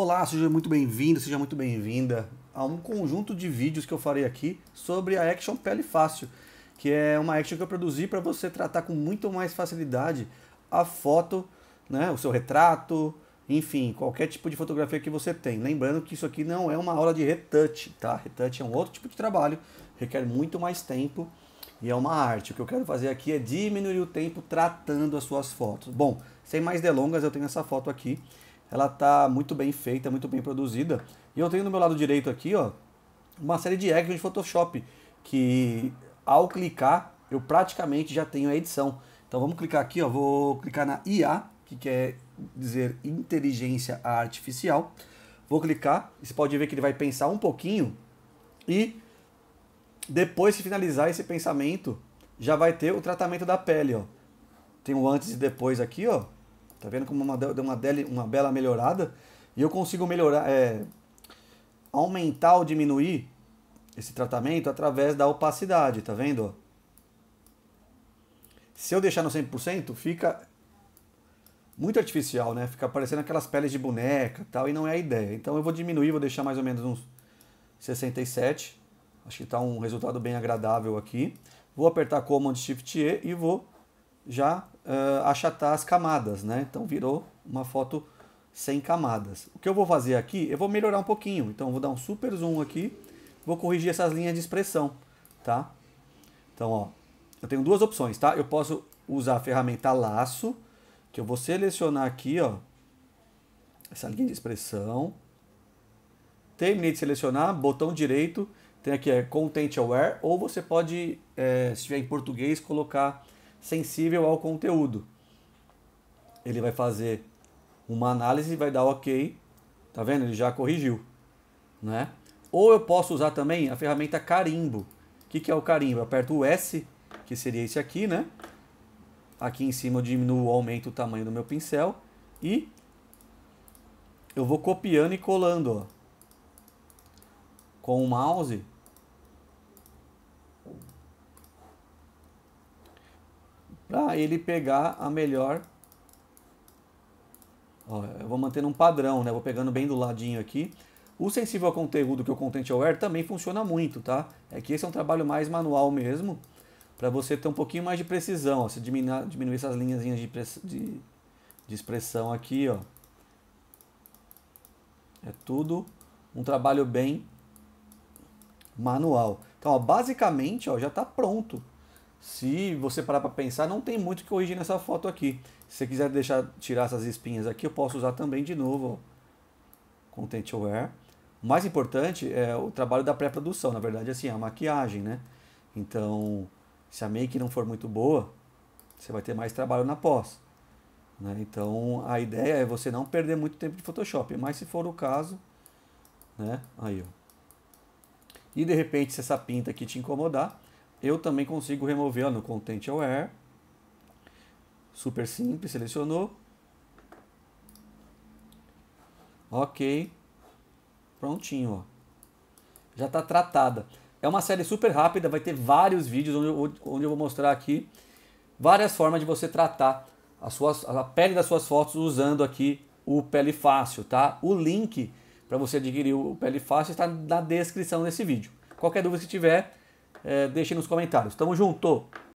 Olá, seja muito bem-vindo, seja muito bem-vinda a um conjunto de vídeos que eu farei aqui sobre a Action Pele Fácil, que é uma action que eu produzi para você tratar com muito mais facilidade a foto, né, o seu retrato, enfim, qualquer tipo de fotografia que você tem. Lembrando que isso aqui não é uma aula de retouch, tá? Retouch é um outro tipo de trabalho, requer muito mais tempo e é uma arte. O que eu quero fazer aqui é diminuir o tempo tratando as suas fotos. Bom, sem mais delongas, eu tenho essa foto aqui ela está muito bem feita, muito bem produzida. E eu tenho no meu lado direito aqui, ó, uma série de actions de Photoshop, que ao clicar, eu praticamente já tenho a edição. Então vamos clicar aqui, ó, vou clicar na IA, que quer dizer inteligência artificial. Vou clicar, você pode ver que ele vai pensar um pouquinho e depois de finalizar esse pensamento, já vai ter o tratamento da pele, ó. Tem o antes e depois aqui, ó. Tá vendo como uma, deu uma, uma bela melhorada? E eu consigo melhorar, é, aumentar ou diminuir esse tratamento através da opacidade, tá vendo? Se eu deixar no 100%, fica muito artificial, né? Fica parecendo aquelas peles de boneca tal, e não é a ideia. Então eu vou diminuir, vou deixar mais ou menos uns 67. Acho que tá um resultado bem agradável aqui. Vou apertar Command Shift E e vou já uh, achatar as camadas, né? Então virou uma foto sem camadas. O que eu vou fazer aqui, eu vou melhorar um pouquinho. Então vou dar um super zoom aqui, vou corrigir essas linhas de expressão, tá? Então, ó, eu tenho duas opções, tá? Eu posso usar a ferramenta laço, que eu vou selecionar aqui, ó, essa linha de expressão. Terminei de selecionar, botão direito, tem aqui é Content Aware, ou você pode, é, se tiver em português, colocar sensível ao conteúdo. Ele vai fazer uma análise e vai dar OK. Tá vendo? Ele já corrigiu. Né? Ou eu posso usar também a ferramenta carimbo. O que, que é o carimbo? Eu aperto o S, que seria esse aqui, né? Aqui em cima eu diminuo ou aumento o tamanho do meu pincel. E eu vou copiando e colando. Ó. Com o mouse para ele pegar a melhor. Ó, eu vou mantendo um padrão, né? Vou pegando bem do ladinho aqui. O sensível ao conteúdo que é o Content Aware também funciona muito, tá? É que esse é um trabalho mais manual mesmo, para você ter um pouquinho mais de precisão. Ó. diminuir, diminuir essas linhas de, de, de expressão aqui, ó. É tudo um trabalho bem manual. Então, ó, basicamente, ó, já está pronto. Se você parar para pensar, não tem muito que corrigir nessa foto aqui. Se você quiser deixar tirar essas espinhas aqui, eu posso usar também de novo Content Aware. O mais importante é o trabalho da pré-produção, na verdade, assim, é a maquiagem, né? Então, se a make não for muito boa, você vai ter mais trabalho na pós. Né? Então, a ideia é você não perder muito tempo de Photoshop, mas se for o caso, né? Aí, ó. E de repente, se essa pinta aqui te incomodar, eu também consigo remover ó, no Content Aware. Super simples, selecionou. Ok. Prontinho, ó. Já está tratada. É uma série super rápida, vai ter vários vídeos onde eu, onde eu vou mostrar aqui várias formas de você tratar a, sua, a pele das suas fotos usando aqui o Pele Fácil, tá? O link para você adquirir o Pele Fácil está na descrição desse vídeo. Qualquer dúvida que tiver, eh, deixe deixem nos comentários. Tamo junto!